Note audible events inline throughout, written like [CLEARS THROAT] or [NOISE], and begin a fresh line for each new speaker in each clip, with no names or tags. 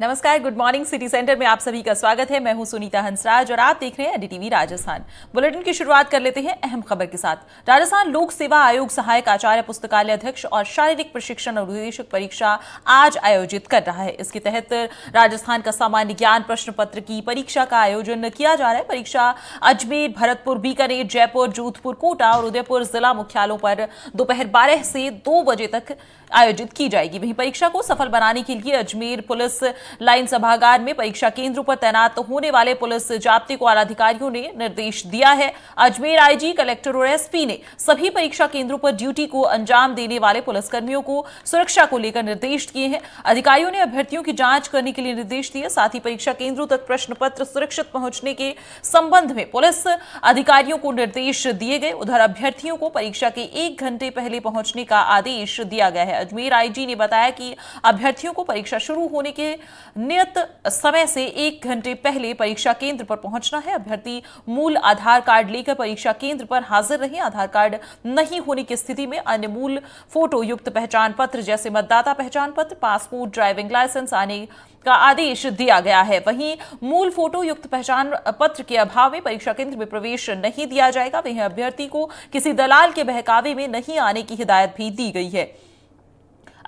नमस्कार good morning city centre में आप सभी का स्वागत है मैं हूं सुनीता हंसराज और आप देख रहे हैं एडीटीवी राजस्थान बुलेटिन की शुरुआत कर लेते हैं अहम खबर के साथ राजस्थान लोक सेवा आयोग सहायक आचार्य पुस्तकालय अध्यक्ष और शारीरिक प्रशिक्षण और निदेशक परीक्षा आज आयोजित कर रहा है इसके तहत राजस्थान का सामान्य ज्ञान प्रश्न पत्र की परीक्षा का आयोजन किया जा रहा है परीक्षा अजमेर भरतपुर बीकानेर जयपुर जोधपुर कोटा और उदयपुर जिला मुख्यालयों पर दोपहर बारह से दो बजे तक आयोजित की जाएगी वहीं परीक्षा को सफल बनाने के लिए अजमेर पुलिस लाइन सभागार में परीक्षा केंद्र पर तैनात होने वाले पुलिस जाप्ती को आलाधिकारियों ने निर्देश दिया है अजमेर आईजी कलेक्टर और एसपी ने सभी परीक्षा केंद्रों पर ड्यूटी को अंजाम देने वाले पुलिसकर्मियों को सुरक्षा को लेकर निर्देश दिए हैं अधिकारियों ने अभ्यर्थियों की जांच करने के लिए निर्देश दिए साथ ही परीक्षा केंद्रों तक प्रश्न पत्र सुरक्षित पहुंचने के संबंध में पुलिस अधिकारियों को निर्देश दिए गए उधर अभ्यर्थियों को परीक्षा के एक घंटे पहले पहुंचने का आदेश दिया गया है अजमेर आईजी ने बताया कि अभ्यर्थियों को परीक्षा शुरू होने के नियत समय से एक घंटे पहले परीक्षा केंद्र पर पहुंचना है अभ्यर्थी मूल आधार कार्ड लेकर परीक्षा केंद्र पर हाजिर रहे आधार कार्ड नहीं होने की स्थिति में अन्य मूल फोटो युक्त पहचान पत्र जैसे मतदाता पहचान पत्र पासपोर्ट ड्राइविंग लाइसेंस आने का आदेश दिया गया है वहीं मूल फोटो युक्त पहचान पत्र के अभाव में परीक्षा केंद्र में प्रवेश नहीं दिया जाएगा वहीं अभ्यर्थी को किसी दलाल के बहकावे में नहीं आने की हिदायत भी दी गई है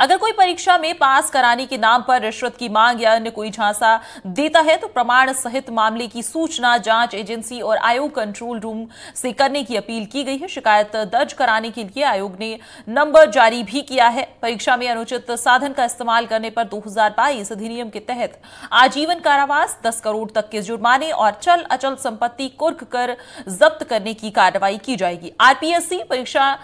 अगर कोई परीक्षा में पास कराने के नाम पर रिश्वत की मांग या अन्य कोई झांसा देता है तो प्रमाण सहित मामले की सूचना जांच एजेंसी और आयोग कंट्रोल रूम से करने की अपील की गई है शिकायत दर्ज कराने के लिए आयोग ने नंबर जारी भी किया है परीक्षा में अनुचित साधन का इस्तेमाल करने पर दो अधिनियम के तहत आजीवन कारावास दस करोड़ तक के जुर्माने और चल अचल संपत्ति कुर्क कर जब्त करने की कार्रवाई की जाएगी आरपीएससी परीक्षा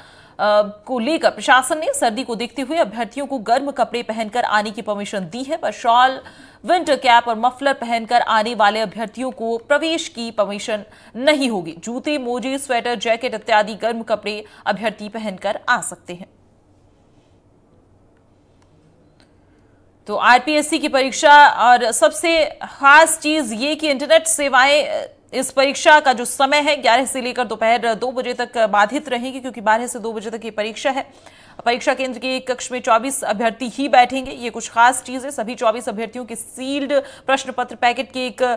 को लेकर प्रशासन ने सर्दी को देखते हुए अभ्यर्थियों को गर्म कपड़े पहनकर आने की परमिशन दी है पर शॉल विंटर कैप और मफलर पहनकर आने वाले अभ्यर्थियों को प्रवेश की परमिशन नहीं होगी जूते मोजे स्वेटर जैकेट इत्यादि गर्म कपड़े अभ्यर्थी पहनकर आ सकते हैं तो आरपीएससी की परीक्षा और सबसे खास चीज ये कि इंटरनेट सेवाएं इस परीक्षा का जो समय है ग्यारह से लेकर दोपहर दो बजे तक बाधित रहेगी क्योंकि बारह से दो बजे तक ये परीक्षा है परीक्षा केंद्र के कक्ष में 24 अभ्यर्थी ही बैठेंगे ये कुछ खास चीज है सभी 24 अभ्यर्थियों के सील्ड प्रश्न पत्र पैकेट के एक आ,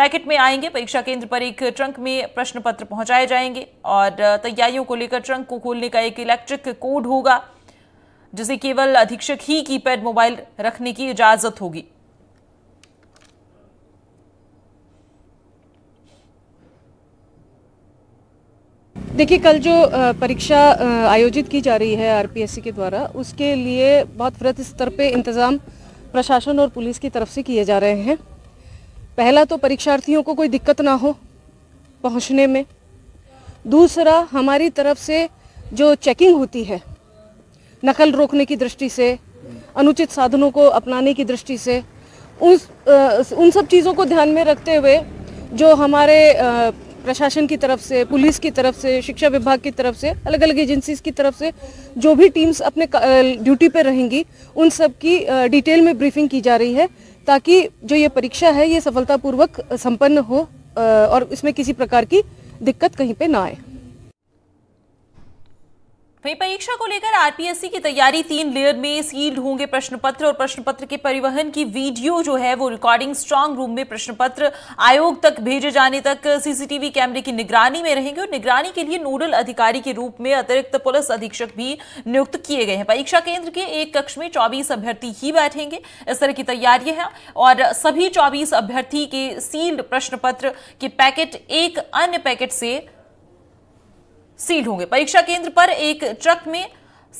पैकेट में आएंगे परीक्षा केंद्र पर एक ट्रंक में प्रश्न पत्र पहुंचाए जाएंगे और तैयारियों को लेकर ट्रंक को खोलने का एक इलेक्ट्रिक कोड होगा जिसे केवल अधीक्षक ही कीपैड मोबाइल रखने की इजाजत होगी देखिए कल जो परीक्षा आयोजित की जा रही है आरपीएससी के द्वारा उसके लिए बहुत वृत स्तर पे इंतज़ाम प्रशासन और पुलिस की तरफ से किए जा रहे हैं पहला तो परीक्षार्थियों को कोई दिक्कत ना हो पहुंचने में दूसरा हमारी तरफ से जो चेकिंग होती है नकल रोकने की दृष्टि से अनुचित साधनों को अपनाने की दृष्टि से उस उन सब चीज़ों को ध्यान में रखते हुए जो हमारे प्रशासन की तरफ से पुलिस की तरफ से शिक्षा विभाग की तरफ से अलग अलग एजेंसीज की तरफ से जो भी टीम्स अपने ड्यूटी पर रहेंगी उन सब की डिटेल में ब्रीफिंग की जा रही है ताकि जो ये परीक्षा है ये सफलतापूर्वक संपन्न हो और इसमें किसी प्रकार की दिक्कत कहीं पे ना आए वही परीक्षा को लेकर आरपीएससी की तैयारी तीन लेयर में सील्ड होंगे प्रश्न पत्र और प्रश्न पत्र के परिवहन की वीडियो जो है वो रिकॉर्डिंग स्ट्रांग रूम में प्रश्न पत्र आयोग तक भेजे जाने तक सीसीटीवी कैमरे की निगरानी में रहेंगे और निगरानी के लिए नोडल अधिकारी के रूप में अतिरिक्त पुलिस अधीक्षक भी नियुक्त किए गए हैं परीक्षा केंद्र के एक कक्ष में चौबीस अभ्यर्थी ही बैठेंगे इस तरह की तैयारियां है और सभी चौबीस अभ्यर्थी के सील्ड प्रश्न पत्र के पैकेट एक अन्य पैकेट से सील होंगे परीक्षा केंद्र पर एक ट्रक में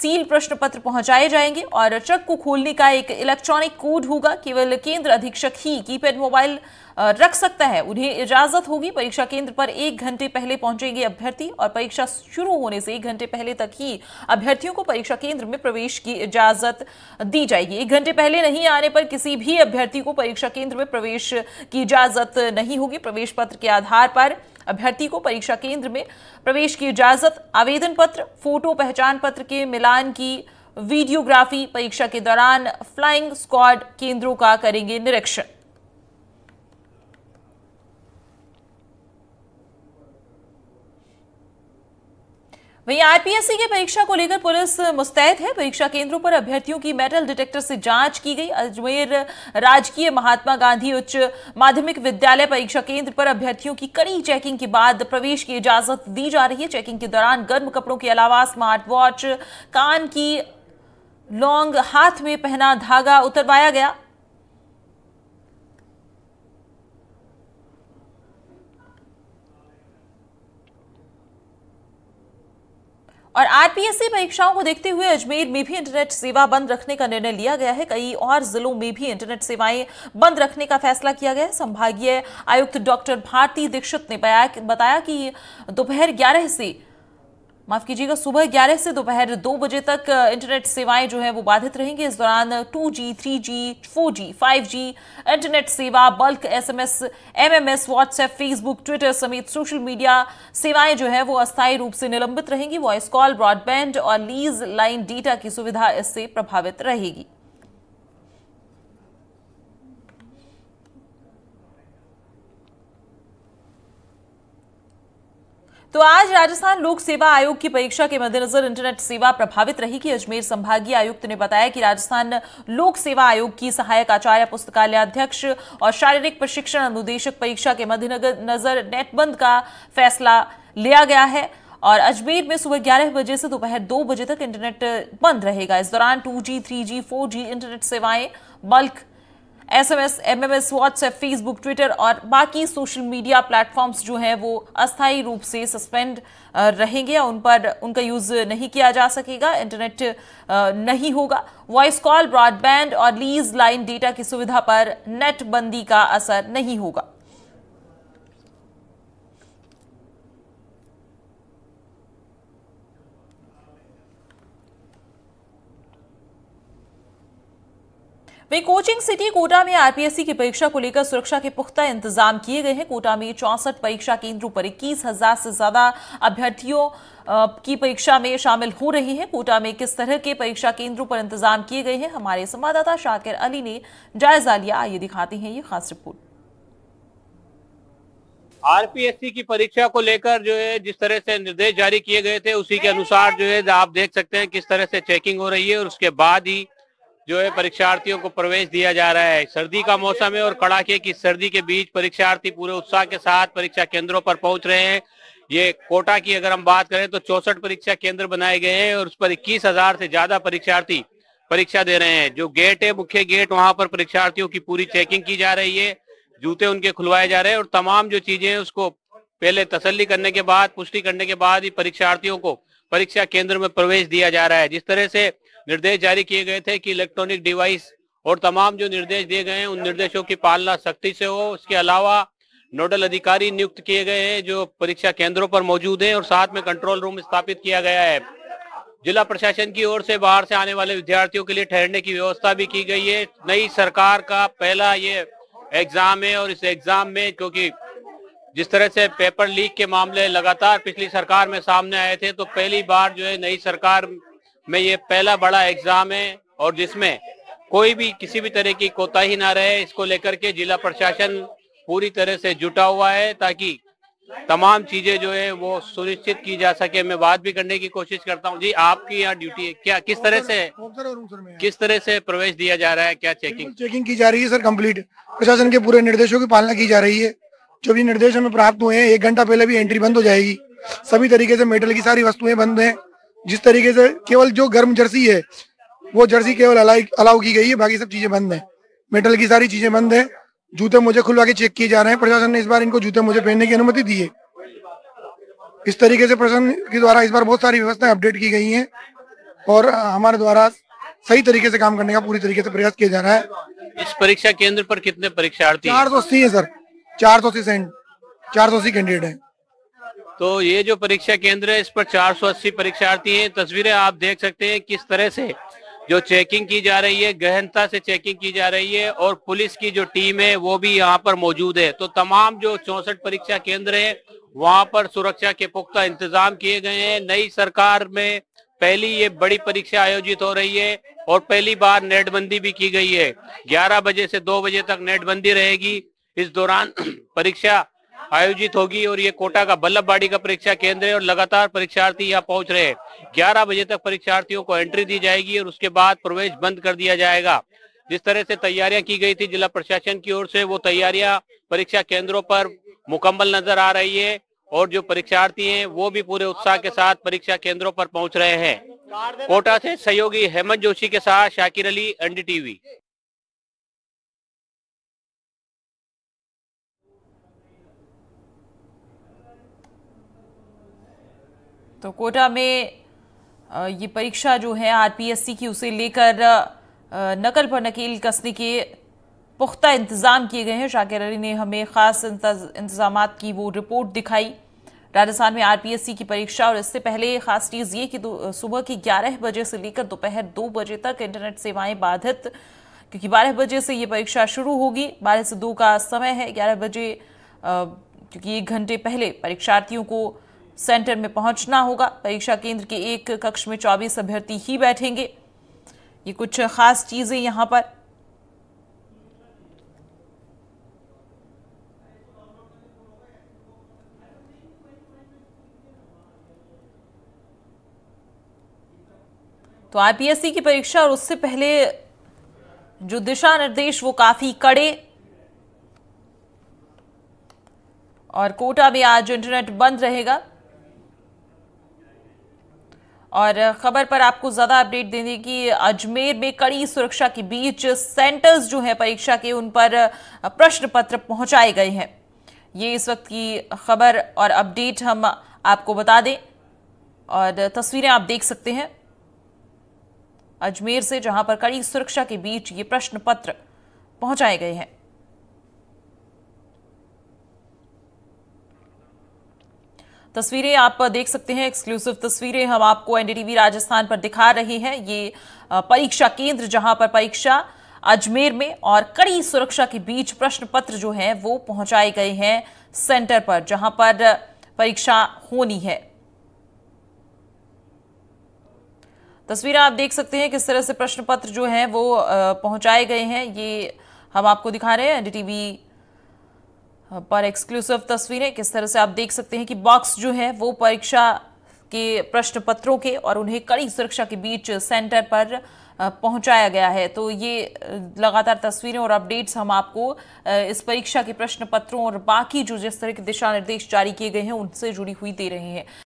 सील प्रश्न पत्र पहुंचाए जाएंगे और ट्रक को खोलने का एक इलेक्ट्रॉनिक कोड होगा केवल केंद्र अधीक्षक ही कीपैड मोबाइल रख सकता है उन्हें इजाजत होगी परीक्षा केंद्र पर एक घंटे पहले पहुंचेंगे अभ्यर्थी और परीक्षा शुरू होने से एक घंटे पहले तक ही अभ्यर्थियों को परीक्षा केंद्र में प्रवेश की इजाजत दी जाएगी एक घंटे पहले नहीं आने पर किसी भी अभ्यर्थी को परीक्षा केंद्र में प्रवेश की इजाजत नहीं होगी प्रवेश पत्र के आधार पर अभ्यर्थी को परीक्षा केंद्र में प्रवेश की इजाजत आवेदन पत्र फोटो पहचान पत्र के मिलान की वीडियोग्राफी परीक्षा के दौरान फ्लाइंग स्क्वाड केंद्रों का करेंगे निरीक्षण वहीं आईपीएससी की परीक्षा को लेकर पुलिस मुस्तैद है परीक्षा केंद्रों पर अभ्यर्थियों की मेटल डिटेक्टर से जांच की गई अजमेर राजकीय महात्मा गांधी उच्च माध्यमिक विद्यालय परीक्षा केंद्र पर अभ्यर्थियों की कड़ी चेकिंग के बाद प्रवेश की इजाजत दी जा रही है चेकिंग के दौरान गर्म कपड़ों के अलावा स्मार्ट वॉच कान की लॉन्ग हाथ में पहना धागा उतरवाया गया और आरपीएससी परीक्षाओं को देखते हुए अजमेर में भी इंटरनेट सेवा बंद रखने का निर्णय लिया गया है कई और जिलों में भी इंटरनेट सेवाएं बंद रखने का फैसला किया गया है संभागीय आयुक्त डॉक्टर भारती दीक्षित ने बताया कि दोपहर ग्यारह से माफ कीजिएगा सुबह 11 से दोपहर 2 बजे तक इंटरनेट सेवाएं जो है वो बाधित रहेंगी इस दौरान 2G, 3G, 4G, 5G internet सेवा bulk SMS, MMS, WhatsApp Facebook Twitter समेत सोशल मीडिया सेवाएं जो है वो अस्थायी रूप से निलंबित रहेंगी वॉइस कॉल ब्रॉडबैंड और लीज लाइन डेटा की सुविधा इससे प्रभावित रहेगी तो आज राजस्थान लोक सेवा आयोग की परीक्षा के मद्देनजर इंटरनेट सेवा प्रभावित रही कि अजमेर संभागीय आयुक्त ने बताया कि राजस्थान लोक सेवा आयोग की सहायक आचार्य पुस्तकालय अध्यक्ष और शारीरिक प्रशिक्षण अनुदेशक परीक्षा के मद्देनजर नेट बंद का फैसला लिया गया है और अजमेर में सुबह ग्यारह बजे से दोपहर दो बजे तक इंटरनेट बंद रहेगा इस दौरान टू जी इंटरनेट सेवाएं bulk SMS MMS WhatsApp Facebook Twitter और बाकी सोशल मीडिया प्लेटफॉर्म्स जो हैं वो अस्थायी रूप से सस्पेंड रहेंगे उन पर उनका यूज़ नहीं किया जा सकेगा इंटरनेट नहीं होगा वॉइस कॉल ब्रॉडबैंड और लीज लाइन डेटा की सुविधा पर नेट बंदी का असर नहीं होगा वही कोचिंग सिटी कोटा में आरपीएससी की परीक्षा को लेकर सुरक्षा के पुख्ता इंतजाम किए गए हैं कोटा में चौसठ परीक्षा केंद्रों पर इक्कीस हजार से ज्यादा अभ्यर्थियों की परीक्षा में शामिल हो रही है कोटा में किस तरह के परीक्षा केंद्रों पर इंतजाम किए गए हैं हमारे संवाददाता शाकिर अली ने जायजा लिया आइए दिखाते हैं ये खास रिपोर्ट
आरपीएससी की परीक्षा को लेकर जो है जिस तरह से निर्देश जारी किए गए थे उसी के अनुसार जो है आप देख सकते हैं किस तरह से चेकिंग हो रही है और उसके बाद ही जो है परीक्षार्थियों को प्रवेश दिया जा रहा है सर्दी का मौसम है और कड़ाके की सर्दी के बीच परीक्षार्थी पूरे उत्साह के साथ परीक्षा केंद्रों पर पहुंच रहे हैं ये कोटा की अगर हम बात करें तो चौसठ परीक्षा केंद्र बनाए गए हैं और उस पर इक्कीस हजार से ज्यादा परीक्षार्थी परीक्षा दे रहे हैं जो गेट है मुख्य गेट वहां पर परीक्षार्थियों की पूरी चेकिंग की जा रही है जूते उनके खुलवाए जा रहे हैं और तमाम जो चीजें हैं उसको पहले तसल्ली करने के बाद पुष्टि करने के बाद ही परीक्षार्थियों को परीक्षा केंद्र में प्रवेश दिया जा रहा है जिस तरह से निर्देश जारी किए गए थे कि इलेक्ट्रॉनिक डिवाइस और तमाम जो निर्देश दिए गए हैं उन निर्देशों की पालना सख्ती से हो उसके अलावा नोडल अधिकारी नियुक्त किए गए हैं जो परीक्षा केंद्रों पर मौजूद हैं और साथ में कंट्रोल रूम स्थापित किया गया है जिला प्रशासन की ओर से बाहर से आने वाले विद्यार्थियों के लिए ठहरने की व्यवस्था भी की गई है नई सरकार का पहला ये एग्जाम है और इस एग्जाम में क्योंकि जिस तरह से पेपर लीक के मामले लगातार पिछली सरकार में सामने आए थे तो पहली बार जो है नई सरकार में ये पहला बड़ा एग्जाम है और जिसमें कोई भी किसी भी तरह की कोताही ना रहे इसको लेकर के जिला प्रशासन पूरी तरह से जुटा हुआ है ताकि तमाम चीजें जो है वो सुनिश्चित की जा सके मैं बात भी करने की कोशिश करता हूँ जी आपकी यहाँ ड्यूटी है क्या किस तरह से किस तरह से प्रवेश दिया जा रहा है क्या चेकिंग चेकिंग की जा रही है सर कंप्लीट प्रशासन के पूरे निर्देशों की पालना की जा रही है जो भी निर्देश हमें प्राप्त हुए हैं एक घंटा पहले भी एंट्री बंद हो जाएगी सभी तरीके से मेटल की सारी वस्तुएं बंद है जिस तरीके से केवल जो गर्म जर्सी है वो जर्सी केवल अलाउ की गई है बाकी सब चीजें बंद है मेटल की सारी चीजें बंद है जूते मुझे खुलवा के चेक किए जा रहे हैं प्रशासन ने इस बार इनको जूते मुझे पहनने की अनुमति दी है इस तरीके से प्रशासन के द्वारा इस बार बहुत सारी व्यवस्थाएं अपडेट की गई हैं और हमारे द्वारा सही तरीके से काम करने का पूरी तरीके से प्रयास किया जा रहा है इस परीक्षा केंद्र पर कितने परीक्षार्थी चार सौ अस्सी है सर चार सौ अस्सी सेंट चार सौ अस्सी कैंडिडेट है तो ये जो परीक्षा केंद्र है इस पर 480 परीक्षार्थी हैं तस्वीरें आप देख सकते हैं किस तरह से जो चेकिंग की जा रही है गहनता से चेकिंग की जा रही है और पुलिस की जो टीम है वो भी यहाँ पर मौजूद है तो तमाम जो चौसठ परीक्षा केंद्र है वहाँ पर सुरक्षा के पुख्ता इंतजाम किए गए हैं नई सरकार में पहली ये बड़ी परीक्षा आयोजित हो रही है और पहली बार नेटबंदी भी की गई है 11 बजे से 2 बजे तक नेटबंदी रहेगी इस दौरान [CLEARS THROAT] परीक्षा आयोजित होगी और ये कोटा का बल्लभबाड़ी का परीक्षा केंद्र है और लगातार परीक्षार्थी यहाँ पहुंच रहे हैं ग्यारह बजे तक परीक्षार्थियों को एंट्री दी जाएगी और उसके बाद प्रवेश बंद कर दिया जाएगा जिस तरह से तैयारियां की गई थी जिला प्रशासन की ओर से वो तैयारियां परीक्षा केंद्रों पर मुकम्मल नजर आ रही है और जो परीक्षार्थी हैं वो भी पूरे उत्साह के साथ परीक्षा केंद्रों पर पहुंच रहे हैं कोटा से सहयोगी हेमंत जोशी के साथ शाकिर अली एनडीटीवी
तो कोटा में ये परीक्षा जो है आरपीएससी की उसे लेकर नकल पर नकेल कसने के पुख्ता इंतज़ाम किए गए हैं शाकिर अली ने हमें ख़ास इंतज़ाम की वो रिपोर्ट दिखाई राजस्थान में आरपीएससी की परीक्षा और इससे पहले खास चीज़ ये कि सुबह की 11 बजे से लेकर दोपहर दो बजे तक इंटरनेट सेवाएं बाधित क्योंकि 12 बजे से ये परीक्षा शुरू होगी 12 से 2 का समय है 11 बजे क्योंकि एक घंटे पहले परीक्षार्थियों को सेंटर में पहुंचना होगा परीक्षा केंद्र के एक कक्ष में चौबीस अभ्यर्थी ही बैठेंगे ये कुछ खास चीजें यहां पर तो आईपीएससी की परीक्षा और उससे पहले जो दिशा निर्देश वो काफी कड़े और कोटा में आज इंटरनेट बंद रहेगा और खबर पर आपको ज़्यादा अपडेट देने की अजमेर में कड़ी सुरक्षा के बीच सेंटर्स जो हैं परीक्षा के उन पर प्रश्न पत्र पहुंचाए गए हैं ये इस वक्त की खबर और अपडेट हम आपको बता दें और तस्वीरें आप देख सकते हैं अजमेर से जहां पर कड़ी सुरक्षा के बीच ये प्रश्न पत्र पहुंचाए गए हैं तस्वीरें आप देख सकते हैं एक्सक्लूसिव तस्वीरें हम आपको एनडीटीवी राजस्थान पर दिखा रहे हैं ये परीक्षा केंद्र जहां पर परीक्षा अजमेर में और कड़ी सुरक्षा के बीच प्रश्न पत्र जो है वो पहुंचाए गए हैं सेंटर पर जहां पर परीक्षा होनी है तस्वीरें आप देख सकते हैं किस तरह से प्रश्न पत्र जो है वो पहुंचाए गए हैं ये हम आपको दिखा रहे हैं एनडीटीवी पर एक्सक्लूसिव तस्वीरें किस तरह से आप देख सकते हैं कि बॉक्स जो है वो परीक्षा के प्रश्न पत्रों के और उन्हें कड़ी सुरक्षा के बीच सेंटर पर पहुंचाया गया है तो ये लगातार तस्वीरें और अपडेट्स हम आपको इस परीक्षा के प्रश्न पत्रों और बाकी जो जिस तरह के दिशा निर्देश जारी किए गए हैं उनसे जुड़ी हुई दे रहे हैं